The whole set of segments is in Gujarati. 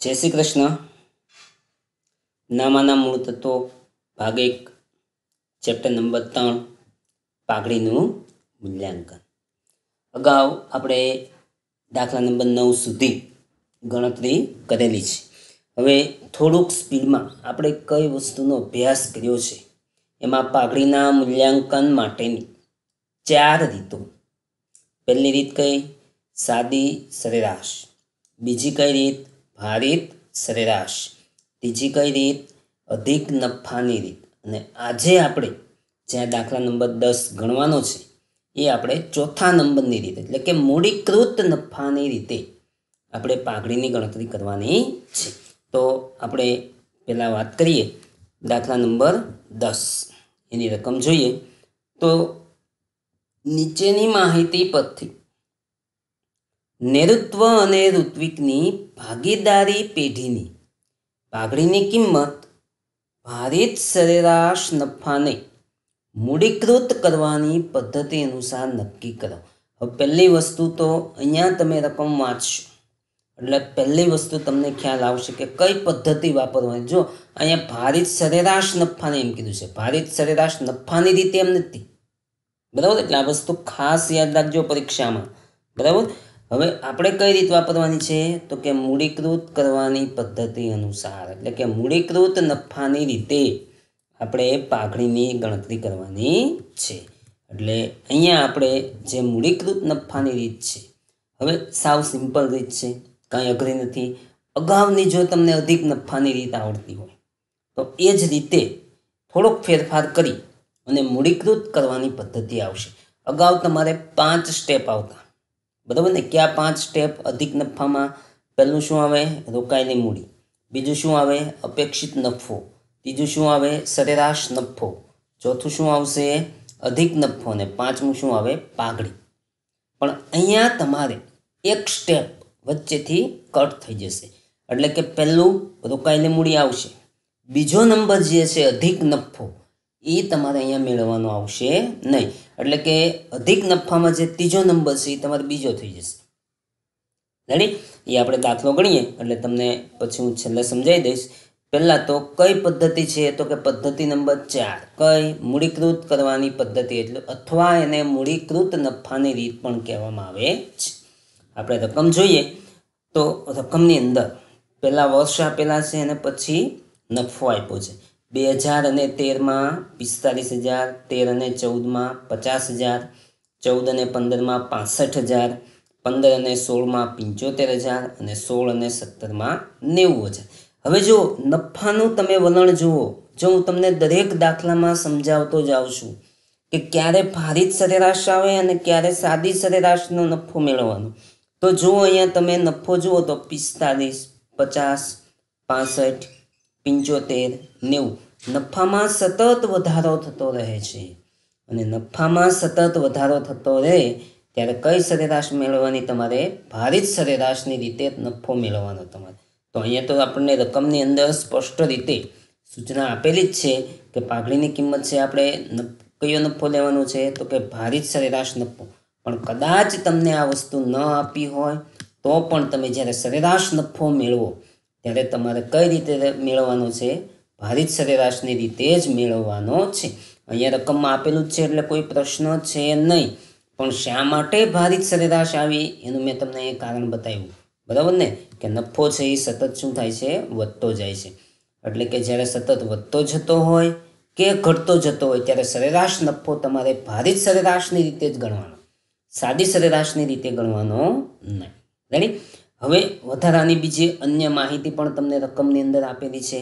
જય શ્રી કૃષ્ણ નામાના મૂળ તત્વો ભાગ એક ચેપ્ટર નંબર ત્રણ પાઘડીનું મૂલ્યાંકન અગાઉ આપણે દાખલા નંબર નવ સુધી ગણતરી કરેલી છે હવે થોડુંક સ્પીડમાં આપણે કઈ વસ્તુનો અભ્યાસ કર્યો છે એમાં પાઘડીના મૂલ્યાંકન માટેની ચાર રીતો પહેલી રીત કઈ સાદી સરેરાશ બીજી કઈ રીત ભારિત સરેરાશ ત્રીજી કઈ રીત અધિક નફાની રીત અને આજે આપણે જ્યાં દાખલા નંબર દસ ગણવાનો છે એ આપણે ચોથા નંબરની રીત એટલે કે મૂડીકૃત નફાની રીતે આપણે પાઘડીની ગણતરી કરવાની છે તો આપણે પહેલાં વાત કરીએ દાખલા નંબર દસ એની રકમ જોઈએ તો નીચેની માહિતી પરથી નેતૃત્વ અને ઋત્વિકની ભાગીદારી પેઢીની પાઘડીની કિંમત ભારિત સરેરાશ નફાને મૂડીકૃત કરવાની પદ્ધતિ અનુસાર નક્કી કરો હવે પહેલી વસ્તુ તો અહીંયા તમે રકમ વાંચશો એટલે પહેલી વસ્તુ તમને ખ્યાલ આવશે કે કઈ પદ્ધતિ વાપરવાની જો અહીંયા ભારિત સરેરાશ નફાને એમ કીધું છે ભારિત સરેરાશ નફાની રીતે એમ નથી બરાબર એટલે આ વસ્તુ ખાસ યાદ રાખજો પરીક્ષામાં બરાબર હવે આપણે કઈ રીત વાપરવાની છે તો કે મૂડીકૃત કરવાની પદ્ધતિ અનુસાર એટલે કે મૂડીકૃત નફાની રીતે આપણે પાઘડીની ગણતરી કરવાની છે એટલે અહીંયા આપણે જે મૂડીકૃત નફાની રીત છે હવે સાવ સિમ્પલ રીત છે કાંઈ અઘરી નથી અગાઉની જો તમને અધિક નફાની રીત આવડતી હોય તો એ જ રીતે થોડોક ફેરફાર કરી અને મૂડીકૃત કરવાની પદ્ધતિ આવશે અગાઉ તમારે પાંચ સ્ટેપ આવતા બરાબર ને કયા પાંચ સ્ટેપ અધિક નફામાં પહેલું શું આવે રોકાયેલી મૂડી બીજું શું આવે અપેક્ષિત નફો ત્રીજું શું આવે સરેરાશ નફો ચોથું શું આવશે અધિક નફો ને પાંચમું શું આવે પાઘડી પણ અહીંયા તમારે એક સ્ટેપ વચ્ચેથી કટ થઈ જશે એટલે કે પહેલું રોકાયેલી મૂડી આવશે બીજો નંબર જે છે અધિક નફો એ તમારે અહીંયા મેળવવાનો આવશે નહીં એટલે કે અધિક નફામાં જે ત્રીજો નંબર છે એ તમારે બીજો થઈ જશે રેડી એ આપણે દાખલો ગણીએ એટલે તમને પછી હું છેલ્લે સમજાવી દઈશ પહેલાં તો કઈ પદ્ધતિ છે તો કે પદ્ધતિ નંબર ચાર કઈ મૂડીકૃત કરવાની પદ્ધતિ એટલે અથવા એને મૂડીકૃત નફાની રીત પણ કહેવામાં આવે છે આપણે રકમ જોઈએ તો રકમની અંદર પહેલાં વર્ષ આપેલા છે અને પછી નફો આપ્યો છે બે હજાર અને તેરમાં પિસ્તાલીસ હજાર તેર અને ચૌદમાં પચાસ હજાર ચૌદ અને પંદરમાં પાસઠ હજાર પંદર અને સોળમાં પંચોતેર હજાર અને સોળ અને સત્તરમાં નેવું હજાર હવે જો નફાનું તમે વલણ જુઓ જો હું તમને દરેક દાખલામાં સમજાવતો જાઉં છું કે ક્યારે ભારિત સરેરાશ આવે અને ક્યારે સાદી સરેરાશનો નફો મેળવવાનો તો જુઓ અહીંયા તમે નફો જુઓ તો પિસ્તાલીસ પચાસ પાસઠ પંચોતેર નેવું નફામાં સતત વધારો થતો રહે છે અને નફામાં સતત વધારો થતો રહે ત્યારે કઈ સરેરાશ મેળવવાની તમારે ભારિત સરેરાશની રીતે નફો મેળવવાનો તમારે તો અહીંયા તો આપણને રકમની અંદર સ્પષ્ટ રીતે સૂચના આપેલી જ છે કે પાઘડીની કિંમત છે આપણે કયો નફો લેવાનો છે તો કે ભારિત સરેરાશ નફો પણ કદાચ તમને આ વસ્તુ ન આપી હોય તો પણ તમે જ્યારે સરેરાશ નફો મેળવો ત્યારે તમારે કઈ રીતે મેળવવાનો છે ભારિત સરેરાશની રીતે જ મેળવવાનો છે અહીંયા રકમમાં આપેલું જ છે એટલે કોઈ પ્રશ્ન છે નહીં પણ શા માટે ભારિત સરેરાશ આવી એનું મેં તમને એ કારણ બતાવ્યું બરાબર ને કે નફો છે એ સતત શું થાય છે વધતો જાય છે એટલે કે જ્યારે સતત વધતો જતો હોય કે ઘટતો જતો હોય ત્યારે સરેરાશ નફો તમારે ભારિત સરેરાશની રીતે જ ગણવાનો સાદી સરેરાશની રીતે ગણવાનો નહીં રેડી હવે વધારાની બીજી અન્ય માહિતી પણ તમને રકમની અંદર આપેલી છે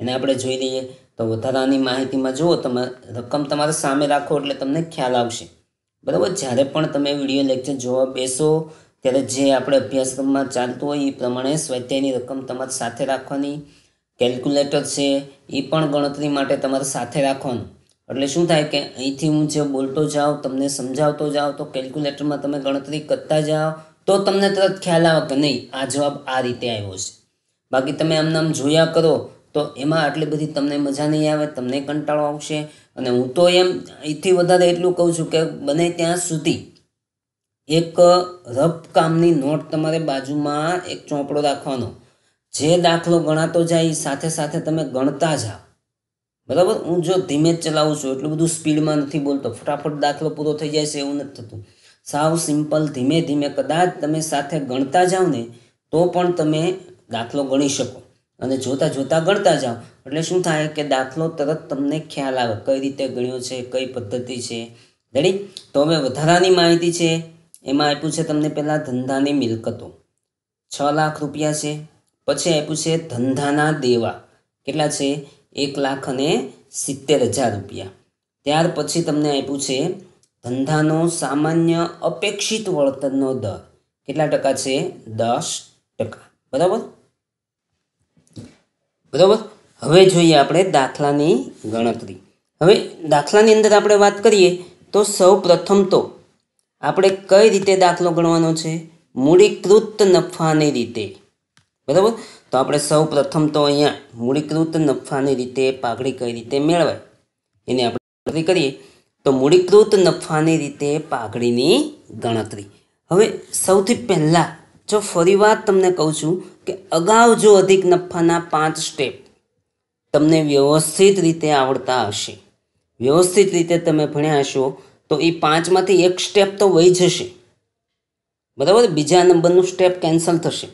એને આપણે જોઈ લઈએ તો વધારાની માહિતીમાં જુઓ તમે રકમ તમારે સામે રાખો એટલે તમને ખ્યાલ આવશે બરાબર જ્યારે પણ તમે વિડીયો લેક્ચર જોવા બેસો ત્યારે જે આપણે અભ્યાસક્રમમાં ચાલતું હોય એ પ્રમાણે સ્વાધ્યાયની રકમ તમારી સાથે રાખવાની કેલ્ક્યુલેટર છે એ પણ ગણતરી માટે તમારે સાથે રાખવાનું એટલે શું થાય કે અહીંથી હું જે બોલતો જાઉં તમને સમજાવતો જાઉં તો કેલ્ક્યુલેટરમાં તમે ગણતરી કરતા જાઓ તો તમને તરત ખ્યાલ આવે કે નહીં આ જવાબ આ રીતે આવ્યો છે બાકી તમે આમને આમ જોયા કરો તો એમાં આટલી બધી તમને મજા નહીં આવે તમને કંટાળો આવશે અને હું તો એમ અહીંથી વધારે એટલું કહું છું કે બને ત્યાં સુધી એક રફ કામની નોટ તમારે બાજુમાં એક ચોપડો રાખવાનો જે દાખલો ગણાતો જાય સાથે સાથે તમે ગણતા જાઓ બરાબર હું જો ધીમે જ ચલાવું છું એટલું બધું સ્પીડમાં નથી બોલતો ફટાફટ દાખલો પૂરો થઈ જાય છે એવું નથી થતું સાવ સિમ્પલ ધીમે ધીમે કદાચ તમે સાથે ગણતા જાઓ ને તો પણ તમે દાખલો ગણી શકો અને જોતાં જોતાં ગણતા જાઓ એટલે શું થાય કે દાખલો તરત તમને ખ્યાલ આવે કઈ રીતે ગણ્યો છે કઈ પદ્ધતિ છે રેડી તો હવે વધારાની માહિતી છે એમાં આપ્યું છે તમને પહેલાં ધંધાની મિલકતો છ લાખ રૂપિયા છે પછી આપ્યું છે ધંધાના દેવા કેટલા છે એક લાખ અને સિત્તેર હજાર રૂપિયા ત્યાર પછી તમને આપ્યું છે ધંધાનો સામાન્ય અપેક્ષિત વળતરનો દર કેટલા ટકા છે દસ ટકા બરાબર બરાબર હવે જોઈએ આપણે દાખલાની ગણતરી હવે દાખલાની અંદર આપણે વાત કરીએ તો સૌ પ્રથમ તો આપણે કઈ રીતે દાખલો ગણવાનો છે મૂળીકૃત નફાની રીતે બરાબર તો આપણે સૌ પ્રથમ તો અહીંયા મૂડીકૃત નફાની રીતે પાઘડી કઈ રીતે મેળવાય એની આપણે ગણતરી કરીએ તો મૂળીકૃત નફાની રીતે પાઘડીની ગણતરી હવે સૌથી પહેલાં જો ફરી વાત તમને કહું છું કે અગાઉ જો અધિક નફાના પાંચ સ્ટેપ તમને વ્યવસ્થિત રીતે આવડતા હશે વ્યવસ્થિત રીતે તમે ભણ્યા હશો તો એ પાંચમાંથી એક સ્ટેપ તો વહી જશે બરાબર બીજા નંબરનું સ્ટેપ કેન્સલ થશે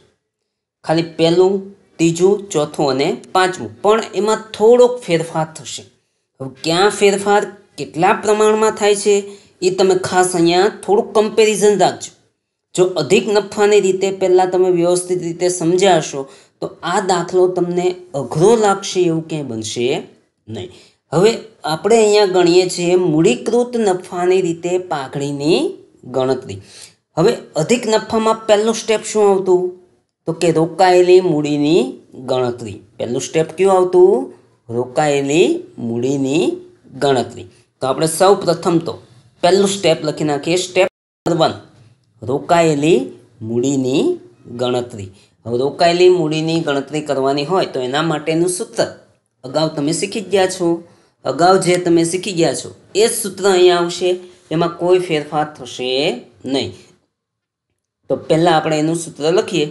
ખાલી પહેલું ત્રીજું ચોથું અને પાંચમું પણ એમાં થોડોક ફેરફાર થશે હવે ક્યાં ફેરફાર કેટલા પ્રમાણમાં થાય છે એ તમે ખાસ અહીંયા થોડુંક કમ્પેરિઝન રાખજો જો અધિક નફાની રીતે પહેલાં તમે વ્યવસ્થિત રીતે સમજ્યા તો આ દાખલો તમને અઘરો લાગશે એવું ક્યાંય બનશે નહીં હવે આપણે અહીંયા ગણીએ છીએ મૂડીકૃત નફાની રીતે પાઘડીની ગણતરી હવે અધિક નફામાં પહેલું સ્ટેપ શું આવતું તો કે રોકાયેલી મૂડીની ગણતરી પહેલું સ્ટેપ કયું આવતું રોકાયેલી મૂડીની ગણતરી તો આપણે સૌ પ્રથમ તો પહેલું સ્ટેપ લખી નાખીએ સ્ટેપ નંબર વન રોકાયેલી મૂડીની ગણતરી હવે રોકાયેલી મૂડીની ગણતરી કરવાની હોય તો એના માટેનું સૂત્ર અગાઉ તમે શીખી ગયા છો અગાઉ જે તમે શીખી ગયા છો એ જ સૂત્ર અહીંયા આવશે એમાં કોઈ ફેરફાર થશે નહીં તો પહેલાં આપણે એનું સૂત્ર લખીએ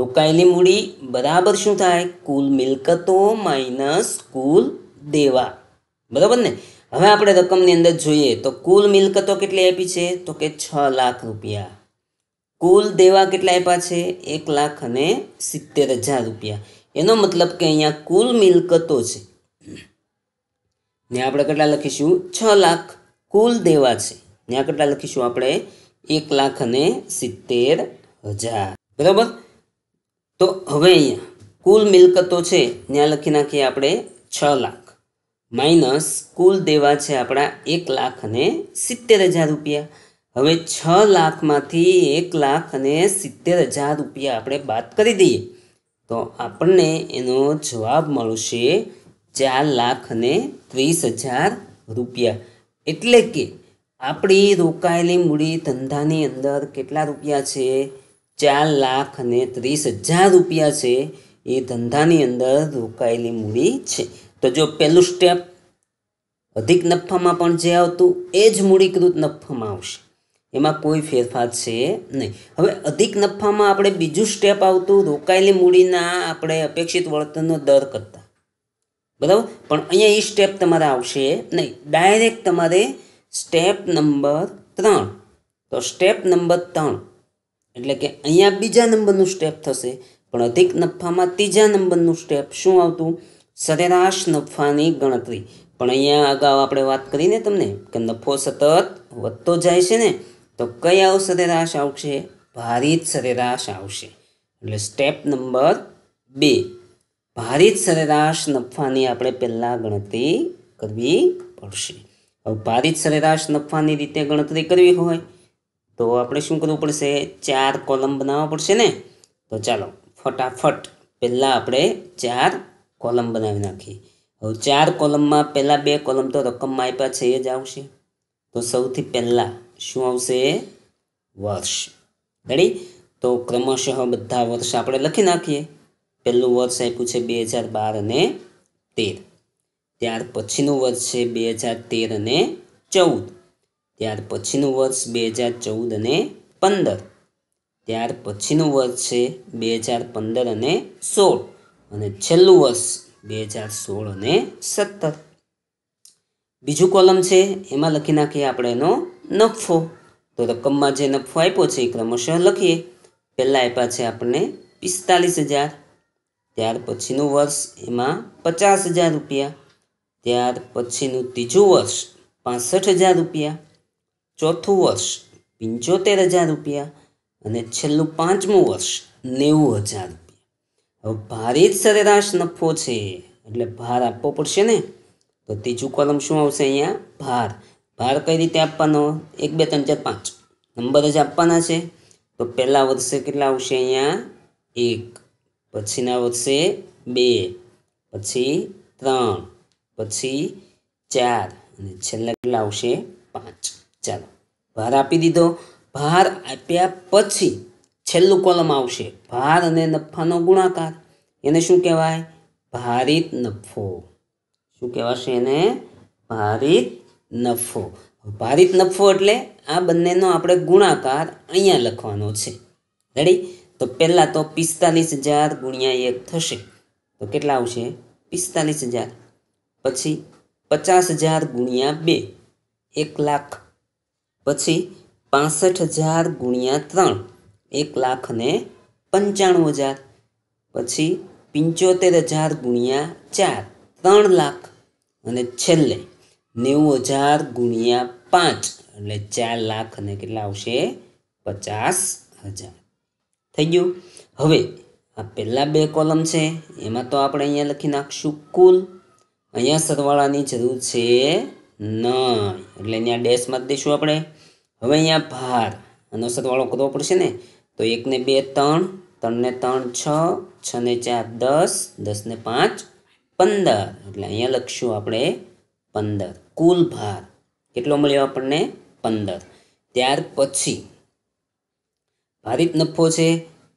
રોકાયેલી મૂડી બરાબર શું થાય કુલ મિલકતો માઇનસ કુલ દેવા બરાબર ને હવે આપણે રકમની અંદર જોઈએ તો કુલ મિલકતો કેટલી આપી છે તો કે છ લાખ રૂપિયા કુલ દેવા કેટલા આપ્યા છે એક લાખ અને સિત્તેર હજાર રૂપિયા એનો મતલબ કે અહીંયા કુલ મિલકતો છે ને આપણે કેટલા લખીશું છ લાખ કુલ દેવા છે ને આ કેટલા લખીશું આપણે એક લાખ અને સિત્તેર હજાર બરાબર તો હવે અહીંયા કુલ મિલકતો છે ત્યાં લખી નાખીએ આપણે છ લાખ માઇનસ કુલ દેવા છે આપણા એક લાખ અને સિત્તેર હજાર રૂપિયા હવે છ લાખમાંથી એક લાખ અને સિત્તેર હજાર રૂપિયા આપણે બાદ કરી દઈએ તો આપણને એનો જવાબ મળશે ચાર લાખ અને ત્રીસ હજાર રૂપિયા એટલે કે આપણી રોકાયેલી મૂડી ધંધાની અંદર કેટલા રૂપિયા છે ચાર લાખ અને ત્રીસ હજાર રૂપિયા છે એ ધંધાની અંદર રોકાયેલી મૂડી છે તો જો પહેલું સ્ટેપ અધિક નફામાં પણ જે આવતું એ જ મૂડીકૃત નફામાં આવશે એમાં કોઈ ફેરફાર છે નહીં હવે અધિક નફામાં આપણે બીજું સ્ટેપ આવતું રોકાયેલી મૂડીના આપણે અપેક્ષિત વળતરનો દર કરતા બરાબર પણ અહીંયા એ સ્ટેપ તમારે આવશે નહીં ડાયરેક્ટ તમારે સ્ટેપ નંબર ત્રણ તો સ્ટેપ નંબર ત્રણ એટલે કે અહીંયા બીજા નંબરનું સ્ટેપ થશે પણ અધિક નફામાં ત્રીજા નંબરનું સ્ટેપ શું આવતું સરેરાશ નફાની ગણતરી પણ અહીંયા અગાઉ આપણે વાત કરીને તમને કે નફો સતત વધતો જાય છે ને તો કયા સરેરાશ આવશે ભારિત સરેરાશ આવશે એટલે સ્ટેપ નંબર બે ભારિત સરેરાશ નફાની આપણે પહેલાં ગણતરી કરવી પડશે હવે ભારિત સરેરાશ નફાની રીતે ગણતરી કરવી હોય તો આપણે શું કરવું પડશે ચાર કોલમ બનાવવા પડશે ને તો ચાલો ફટાફટ પહેલાં આપણે ચાર કોલમ બનાવી નાખી હવે ચાર કોલમમાં પહેલાં બે કોલમ તો રકમમાં આપ્યા છે એ જ આવશે તો સૌથી પહેલાં શું આવશે વર્ષ રેડી તો ક્રમશઃ બધા વર્ષ આપણે લખી નાખીએ પહેલું વર્ષ આપ્યું છે બે હજાર બાર અને તેર ત્યાર પછીનું વર્ષ છે બે હજાર તેર અને ચૌદ ત્યાર પછીનું વર્ષ બે હજાર ચૌદ અને પંદર ત્યાર પછીનું વર્ષ છે બે હજાર પંદર અને સોળ અને છેલ્લું વર્ષ બે હજાર સોળ અને સત્તર બીજું કોલમ છે એમાં લખી નાખીએ આપણે એનો નફો તો રકમમાં જે નફો આપ્યો છે એ ક્રમશઃ લખીએ પહેલાં આપ્યા છે આપણને પિસ્તાલીસ હજાર ત્યાર પછીનું વર્ષ એમાં પચાસ હજાર રૂપિયા ત્યાર પછીનું ત્રીજું વર્ષ પાસઠ હજાર રૂપિયા ચોથું વર્ષ પંચોતેર હજાર રૂપિયા અને છેલ્લું પાંચમું વર્ષ નેવું હજાર રૂપિયા ભારે જ સરેરાશ નફો છે એટલે ભાર આપવો પડશે ને તો ત્રીજું કોલમ શું આવશે અહીંયા ભાર ભાર કઈ રીતે આપવાનો એક બે ત્રણ ચાર પાંચ નંબર જ આપવાના છે તો પહેલા વર્ષે કેટલા આવશે અહીંયા એક પછીના વર્ષે બે પછી ત્રણ પછી ચાર અને છેલ્લા કેટલા આવશે પાંચ ચાલો ભાર આપી દીધો ભાર આપ્યા પછી છેલ્લું કોલમ આવશે ભાર અને નફાનો ગુણાકાર એને શું કહેવાય ભારિત નફો શું કહેવાશે એને ભારિત નફો ભારિત નફો એટલે આ બંનેનો આપણે ગુણાકાર અહીંયા લખવાનો છે રેડી તો પહેલાં તો પિસ્તાલીસ હજાર ગુણ્યા એક થશે તો કેટલા આવશે પિસ્તાલીસ હજાર પછી પચાસ હજાર ગુણ્યા બે એક લાખ પછી પાસઠ હજાર ગુણ્યા ત્રણ એક લાખ ને પંચાણું હજાર પછી પંચોતેર હજાર ગુણ્યા ચાર ત્રણ લાખ અને છેલ્લે નેવું હજાર ગુણ્યા પાંચ એટલે ચાર લાખ અને કેટલા આવશે પચાસ હજાર થઈ ગયું હવે આ પહેલાં બે કોલમ છે એમાં તો આપણે અહીંયા લખી નાખશું કુલ અહીંયા સરવાળાની જરૂર છે નહીં એટલે અહીંયા ડેશમાં જ દઈશું આપણે હવે અહીંયા ભાર આનો સરવાળો કરવો પડશે ને તો એકને બે ત્રણ ત્રણને ત્રણ છ છને ચાર દસ દસને પાંચ પંદર એટલે અહીંયા લખશું આપણે પંદર કુલ ભાર કેટલો મળ્યો આપણને પંદર ત્યાર પછી ભારિત નફો છે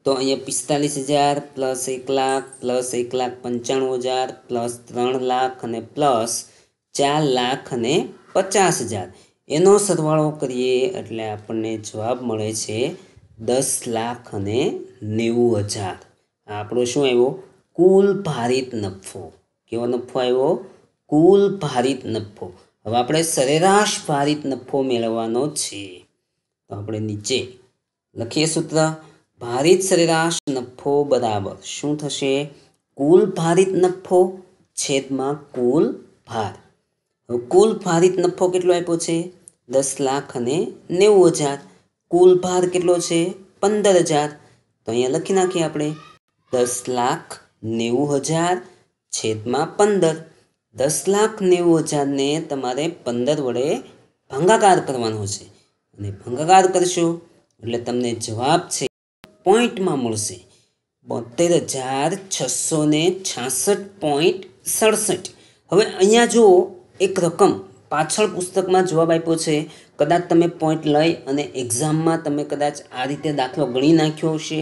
તો અહીંયા પિસ્તાલીસ હજાર પ્લસ એક લાખ પ્લસ એક લાખ પંચાણું હજાર પ્લસ ત્રણ લાખ અને પ્લસ ચાર લાખ અને પચાસ હજાર એનો સરવાળો કરીએ એટલે આપણને જવાબ મળે છે દસ લાખ અને નેવું હજાર આપણો શું આવ્યો કુલ ભારિત નફો કેવો નફો આવ્યો કુલ ભારિત નફો હવે આપણે સરેરાશ ભારિત નફો મેળવવાનો છે તો આપણે નીચે લખીએ સૂત્ર ભારિત સરેરાશ નફો બરાબર શું થશે કુલ ભારિત નફો છેદમાં કુલ ભાર કુલ ભારિત નફો કેટલો આપ્યો છે દસ લાખ અને નેવું હજાર કુલ ભાર કેટલો છે પંદર હજાર તો અહીંયા લખી નાખીએ આપણે દસ લાખ નેવું હજાર છેદમાં પંદર દસ લાખ નેવું હજારને તમારે પંદર વડે ભંગાકાર કરવાનો છે અને ભંગાકાર કરશો એટલે તમને જવાબ છે પોઈન્ટમાં મળશે બોતેર હજાર છસો ને છાસઠ પોઈન્ટ સડસઠ હવે અહીંયા જુઓ એક રકમ પાછળ પુસ્તકમાં જવાબ આપ્યો છે કદાચ તમે પોઈન્ટ લઈ અને એક્ઝામમાં તમે કદાચ આ રીતે દાખલો ગણી નાખ્યો હશે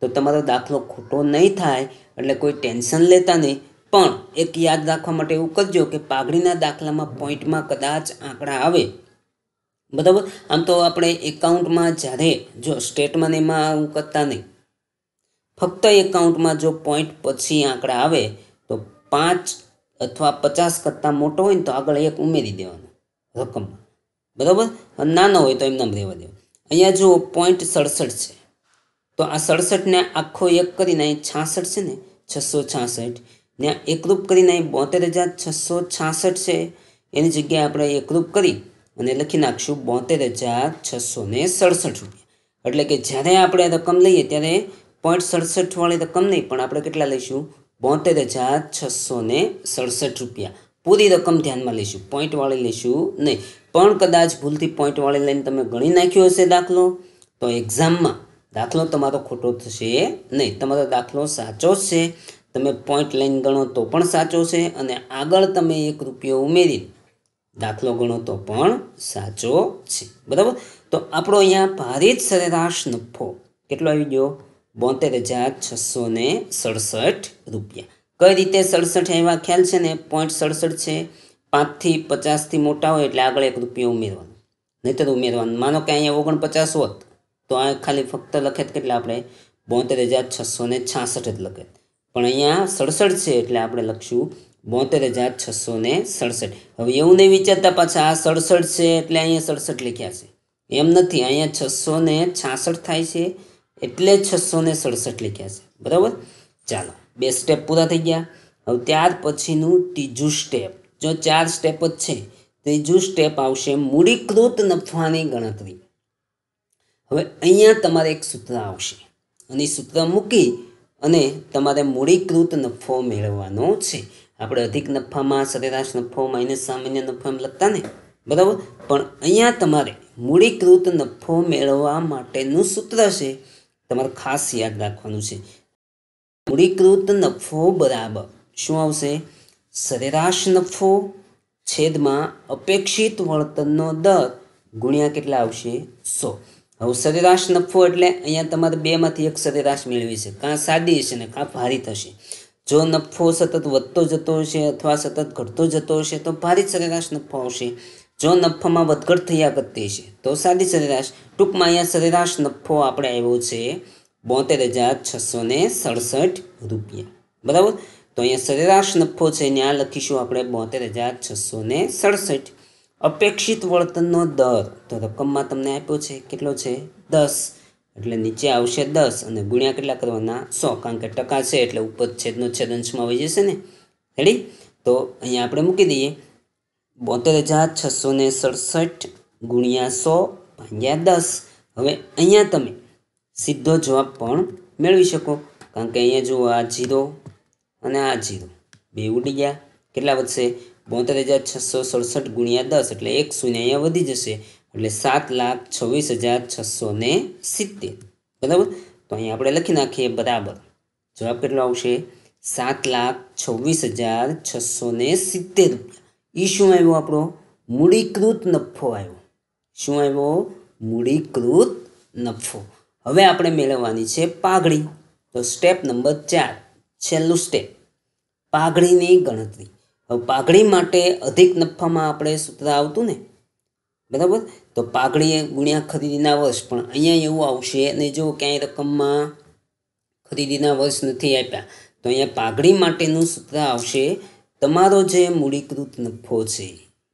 તો તમારો દાખલો ખોટો નહીં થાય એટલે કોઈ ટેન્શન લેતા નહીં પણ એક યાદ રાખવા માટે એવું કરજો કે પાઘડીના દાખલામાં પોઈન્ટમાં કદાચ આંકડા આવે બરાબર આમ તો આપણે એકાઉન્ટમાં જ્યારે જો સ્ટેટમાં એમાં આવું કરતા નહીં ફક્ત એકાઉન્ટમાં જો પોઈન્ટ પછી આંકડા આવે તો પાંચ અથવા પચાસ કરતાં મોટો હોય ને તો આગળ એક ઉમેરી દેવાનો રકમમાં બરાબર નાનો હોય તો એમનામ રહેવા દેવો અહીંયા જુઓ પોઈન્ટ સડસઠ છે તો આ સડસઠને આખો એક કરીને અહીં છાસઠ છે ને છસો છાસઠ ને એકરૂપ કરીને અહીં બોતેર હજાર છસો છાસઠ છે એની જગ્યાએ આપણે એકરૂપ કરી અને લખી નાખશું બોતેર હજાર છસો ને સડસઠ રૂપિયા એટલે કે જ્યારે આપણે રકમ લઈએ ત્યારે પોઈન્ટ સડસઠવાળી રકમ નહીં પણ આપણે કેટલા લઈશું બોતેર હજાર છસો ને સડસઠ રૂપિયા પૂરી રકમ ધ્યાનમાં લઈશું પોઈન્ટવાળી લઈશું નહીં પણ કદાચ ભૂલથી પોઈન્ટવાળી લઈને તમે ગણી નાખ્યો હશે દાખલો તો એક્ઝામમાં દાખલો તમારો ખોટો થશે નહીં તમારો દાખલો સાચો છે તમે પોઈન્ટ લઈને ગણો તો પણ સાચો છે અને આગળ તમે એક રૂપિયો ઉમેરી દાખલો ગણો તો પણ સાચો છે બરાબર તો આપણો અહીંયા ભારિત સરેરાશ નફો કેટલો આવી ગયો બોતેર હજાર છસો ને સડસઠ રૂપિયા કઈ રીતે સડસઠ એવા ખ્યાલ છે ને પોઈન્ટ સડસઠ છે પાંચથી પચાસથી મોટા હોય એટલે આગળ એક રૂપિયો ઉમેરવાનો નહીતર ઉમેરવાનું માનો કે અહીંયા ઓગણપચાસ હોત તો આ ખાલી ફક્ત લખેત કેટલા આપણે બોતેર હજાર છસો ને છાસઠ જ લખેત પણ અહીંયા સડસઠ છે એટલે આપણે લખશું બોતેર હજાર છસો ને સડસઠ હવે એવું નહીં વિચારતા પાછા આ સડસઠ છે એટલે અહીંયા સડસઠ લખ્યા છે એમ નથી અહીંયા છસો ને છાસઠ થાય છે એટલે છસો ને સડસઠ લખ્યા છે બરાબર ચાલો બે સ્ટેપ પૂરા થઈ ગયા હવે ત્યાર પછીનું ત્રીજું સ્ટેપ જો ચાર સ્ટેપ જ છે ત્રીજું સ્ટેપ આવશે મૂડીકૃત નફાની ગણતરી હવે અહીંયા તમારે એક સૂત્ર આવશે અને સૂત્ર મૂકી અને તમારે મૂડીકૃત નફો મેળવવાનો છે આપણે અધિક નફામાં સરેરાશ નફો માઇનસ સામાન્ય નફો એમ લખતા ને બરાબર પણ અહીંયા તમારે મૂડીકૃત નફો મેળવવા માટેનું સૂત્ર છે તમારે ખાસ યાદ રાખવાનું છે મૂડીકૃત નફો બરાબર શું આવશે સરેરાશ નફો છેદમાં અપેક્ષિત વળતરનો દર ગુણ્યા કેટલા આવશે સો હવે સરેરાશ નફો એટલે અહીંયા તમારે બેમાંથી એક સરેરાશ મેળવી છે કાં સાદી હશે ને કાં ભારી થશે જો નફો સતત વધતો જતો હશે અથવા સતત ઘટતો જતો હશે તો ભારી સરેરાશ નફો આવશે જો નફામાં વધઘટ થયા કરતી હશે તો સાદી સરેરાશ ટૂંકમાં અહીંયા સરેરાશ નફો આપણે આવ્યો છે બોતેર હજાર છસો સડસઠ રૂપિયા બરાબર તો અહીંયા સરેરાશ નફો છે ને આ લખીશું આપણે બોતેર હજાર છસો ને સડસઠ અપેક્ષિત વળતરનો દર તો રકમમાં તમને આપ્યો છે કેટલો છે દસ એટલે નીચે આવશે દસ અને ગુણ્યા કેટલા કરવાના સો કારણ કે ટકા છે એટલે ઉપર છેદનો છેદ અંશમાં આવી જશે ને રેડી તો અહીંયા આપણે મૂકી દઈએ બોતેર હજાર છસો ને સડસઠ ગુણ્યા સો ભાગ્યા દસ હવે અહીંયા તમે સીધો જવાબ પણ મેળવી શકો કારણ કે અહીંયા જુઓ આ જીરો અને આ જીરો બે ઉડી ગયા કેટલા વધશે બોતેર હજાર છસો સડસઠ ગુણ્યા દસ એટલે એક શૂન્ય અહીંયા વધી જશે એટલે સાત લાખ છવ્વીસ હજાર છસો ને સિત્તેર બરાબર તો અહીંયા આપણે લખી નાખીએ બરાબર જવાબ કેટલો આવશે સાત લાખ છવ્વીસ હજાર છસો ને સિત્તેર રૂપિયા એ શું આવ્યો આપણો મૂડીકૃત નફો આવ્યો શું આવ્યો મૂડીકૃત નફો હવે આપણે મેળવવાની છે પાઘડી તો સ્ટેપ નંબર ચાર છેલ્લું સ્ટેપ પાઘડીની ગણતરી હવે પાઘડી માટે અધિક નફામાં આપણે સૂત્ર આવતું ને બરાબર તો પાઘડી ગુણ્યા ખરીદીના વર્ષ પણ અહીંયા એવું આવશે અને જો ક્યાંય રકમમાં ખરીદીના વર્ષ નથી આપ્યા તો અહીંયા પાઘડી માટેનું સૂત્ર આવશે તમારો જે મૂડીકૃત નફો છે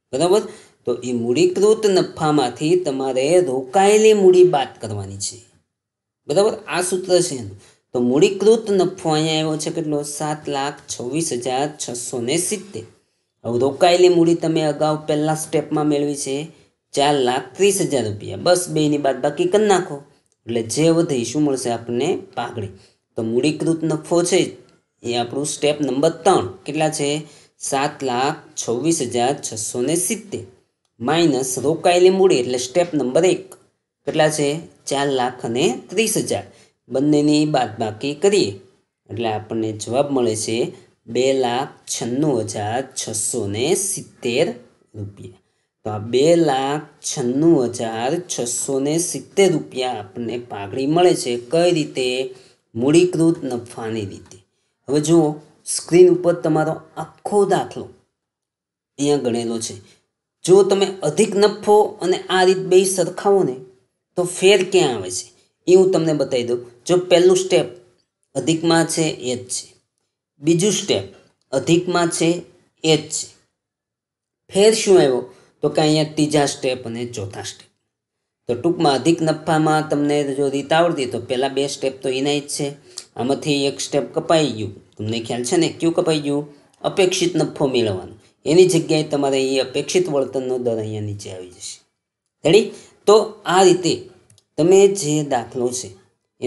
બરાબર તો એ મૂડીકૃત નફામાંથી તમારે રોકાયેલી મૂડી બાદ કરવાની છે બરાબર આ સૂત્ર છે એનું તો મૂડીકૃત નફો અહીંયા આવ્યો છે કેટલો સાત લાખ છવ્વીસ હજાર છસો ને સિત્તેર હવે રોકાયેલી મૂડી તમે અગાઉ પહેલાં સ્ટેપમાં મેળવી છે ચાર લાખ ત્રીસ હજાર રૂપિયા બસ બેની બાદ બાકી કરી નાખો એટલે જે વધે શું મળશે આપણને પાઘડી તો મૂડીકૃત નફો છે એ આપણું સ્ટેપ નંબર ત્રણ કેટલા છે સાત લાખ છવ્વીસ હજાર છસો ને સિત્તેર માઇનસ રોકાયેલી મૂડી એટલે સ્ટેપ નંબર એક કેટલા છે ચાર લાખ અને ત્રીસ હજાર બંનેની બાદબાકી કરીએ એટલે આપણને જવાબ મળે છે બે લાખ છન્નું હજાર છસો ને સિત્તેર રૂપિયા તો આ બે લાખ છન્નું હજાર છસો ને સિત્તેર રૂપિયા આપણને પાઘડી મળે છે કઈ રીતે મૂડીકૃત નફાની રીતે હવે જુઓ સ્ક્રીન ઉપર તમારો આખો દાખલો અહીંયા ગણેલો છે જો તમે અધિક નફો અને આ રીત બે સરખાવો ને તો ફેર ક્યાં આવે છે એ હું તમને બતાવી દઉં જો પહેલું સ્ટેપ અધિકમાં છે એ જ છે બીજું સ્ટેપ અધિકમાં છે એ જ છે ફેર શું આવ્યો તો કે અહીંયા ત્રીજા સ્ટેપ અને ચોથા સ્ટેપ તો ટૂંકમાં અધિક નફામાં તમને જો રીત આવડતી તો પહેલાં બે સ્ટેપ તો એના જ છે આમાંથી એક સ્ટેપ કપાઈ ગયું તમને ખ્યાલ છે ને ક્યું કપાઈ ગયું અપેક્ષિત નફો મેળવવાનો એની જગ્યાએ તમારે એ અપેક્ષિત વળતરનો દર અહીંયા નીચે આવી જશે રેડી તો આ રીતે તમે જે દાખલો છે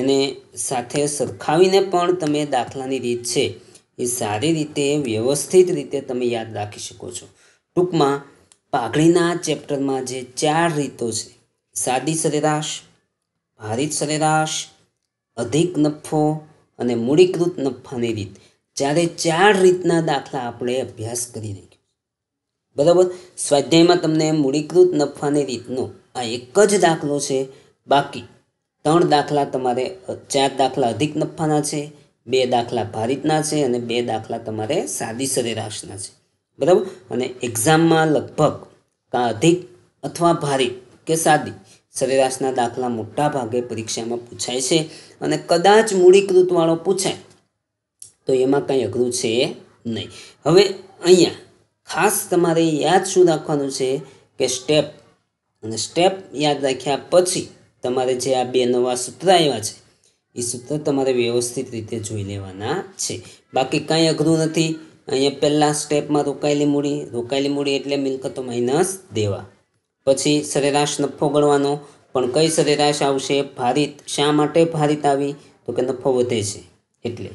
એને સાથે સરખાવીને પણ તમે દાખલાની રીત છે એ સારી રીતે વ્યવસ્થિત રીતે તમે યાદ રાખી શકો છો ટૂંકમાં પાઘડીના ચેપ્ટરમાં જે ચાર રીતો છે સાદી સરેરાશ ભારિત સરેરાશ અધિક નફો અને મૂડીકૃત નફાની રીત જ્યારે ચાર રીતના દાખલા આપણે અભ્યાસ કરી નાખ્યો બરાબર સ્વાધ્યાયમાં તમને મૂડીકૃત નફાની રીતનો આ એક જ દાખલો છે બાકી ત્રણ દાખલા તમારે ચાર દાખલા અધિક નફાના છે બે દાખલા ભારિતના છે અને બે દાખલા તમારે સાદી સરેરાશના છે બરાબર અને એક્ઝામમાં લગભગ કાં અધિક અથવા ભારિત કે સાદી સરેરાશના દાખલા મોટા ભાગે પરીક્ષામાં પૂછાય છે અને કદાચ મૂડીકૃતવાળો પૂછાય તો એમાં કંઈ અઘરું છે નહીં હવે અહીંયા ખાસ તમારે યાદ શું રાખવાનું છે કે સ્ટેપ અને સ્ટેપ યાદ રાખ્યા પછી તમારે જે આ બે નવા સૂત્ર આવ્યા છે એ સૂત્ર તમારે વ્યવસ્થિત રીતે જોઈ લેવાના છે બાકી કાંઈ અઘરું નથી અહીંયા પહેલાં સ્ટેપમાં રોકાયેલી મૂડી રોકાયેલી મૂડી એટલે મિલકતો માઇનસ દેવા પછી સરેરાશ નફો ગણવાનો પણ કઈ સરેરાશ આવશે ભારિત શા માટે ભારિત આવી તો કે નફો વધે છે એટલે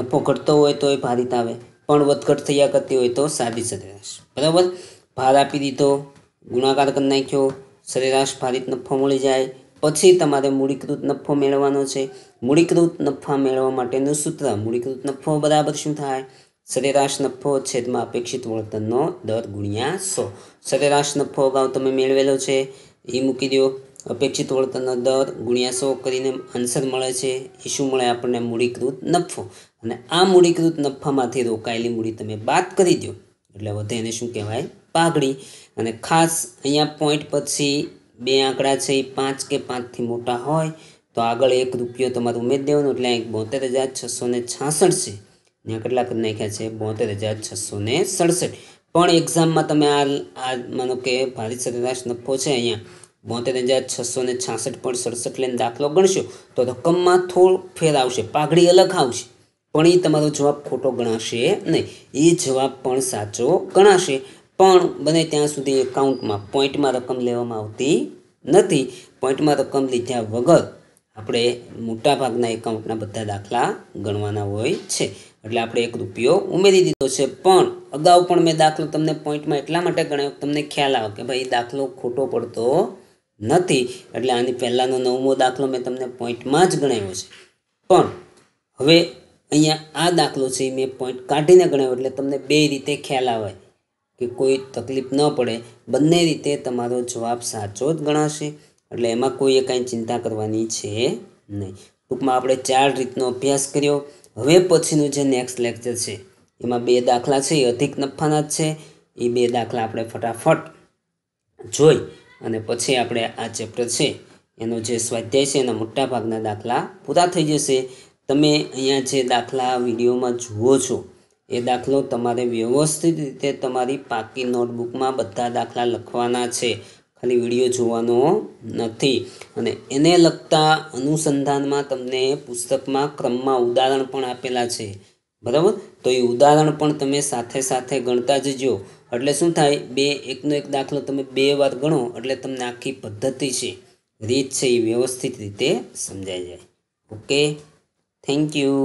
નફો ઘટતો હોય તો એ ભારિત આવે પણ વધઘટ થયા કરતી હોય તો સાદી સરેરાશ બરાબર ભાર આપી દીધો ગુણાકાર કરી નાખ્યો સરેરાશ ભારિત નફો મળી જાય પછી તમારે મૂડીકૃત નફો મેળવવાનો છે મૂળીકૃત નફા મેળવવા માટેનું સૂત્ર મૂળીકૃત નફો બરાબર શું થાય સરેરાશ નફો છેદમાં અપેક્ષિત વળતરનો દર ગુણ્યા સો સરેરાશ નફો અગાઉ તમે મેળવેલો છે એ મૂકી દો અપેક્ષિત વળતરનો દર ગુણ્યા સો કરીને આન્સર મળે છે એ શું મળે આપણને મૂડીકૃત નફો અને આ મૂડીકૃત નફામાંથી રોકાયેલી મૂડી તમે બાદ કરી દો એટલે વધે એને શું કહેવાય પાઘડી અને ખાસ અહીંયા પોઈન્ટ પછી બે આંકડા છે એ પાંચ કે પાંચથી મોટા હોય તો આગળ એક રૂપિયો તમારે ઉમેરી દેવાનો એટલે અહીં બોતેર હજાર છસો ને છાસઠ છે ત્યાં કેટલા કરી નાખ્યા છે બોતેર હજાર છસો ને સડસઠ પણ એક્ઝામમાં તમે આ આ માનો કે ભારત સરેરાશ નફો છે અહીંયા બોતેર હજાર છસો ને છાસઠ પણ સડસઠ લઈને દાખલો ગણશો તો રકમમાં થોડો ફેર આવશે પાઘડી અલગ આવશે પણ એ તમારો જવાબ ખોટો ગણાશે નહીં એ જવાબ પણ સાચો ગણાશે પણ બને ત્યાં સુધી એકાઉન્ટમાં પોઈન્ટમાં રકમ લેવામાં આવતી નથી પોઈન્ટમાં રકમ લીધ્યા વગર આપણે મોટાભાગના એકાઉન્ટના બધા દાખલા ગણવાના હોય છે એટલે આપણે એક રૂપિયો ઉમેરી દીધો છે પણ અગાઉ પણ મેં દાખલો તમને પોઈન્ટમાં એટલા માટે ગણાયો તમને ખ્યાલ આવે કે ભાઈ દાખલો ખોટો પડતો નથી એટલે આની પહેલાંનો નવમો દાખલો મેં તમને પોઈન્ટમાં જ ગણાવ્યો છે પણ હવે અહીંયા આ દાખલો છે મેં પોઈન્ટ કાઢીને ગણાવ્યો એટલે તમને બે રીતે ખ્યાલ આવે કે કોઈ તકલીફ ન પડે બંને રીતે તમારો જવાબ સાચો જ ગણાશે એટલે એમાં કોઈએ કાંઈ ચિંતા કરવાની છે નહીં ટૂંકમાં આપણે ચાર રીતનો અભ્યાસ કર્યો હવે પછીનું જે નેક્સ્ટ લેક્ચર છે એમાં બે દાખલા છે એ અધિક નફાના જ છે એ બે દાખલા આપણે ફટાફટ જોઈ અને પછી આપણે આ ચેપ્ટર છે એનો જે સ્વાધ્યાય છે એના મોટાભાગના દાખલા પૂરા થઈ જશે તમે અહીંયા જે દાખલા વિડીયોમાં જુઓ છો એ દાખલો તમારે વ્યવસ્થિત રીતે તમારી પાકી નોટબુકમાં બધા દાખલા લખવાના છે ખાલી વિડીયો જોવાનો નથી અને એને લગતા અનુસંધાનમાં તમને પુસ્તકમાં ક્રમમાં ઉદાહરણ પણ આપેલા છે બરાબર તો એ ઉદાહરણ પણ તમે સાથે સાથે ગણતા જજો એટલે શું થાય બે એકનો એક દાખલો તમે બે વાર ગણો એટલે તમને આખી પદ્ધતિ છે રીત છે એ વ્યવસ્થિત રીતે સમજાઈ જાય ઓકે થેન્ક યુ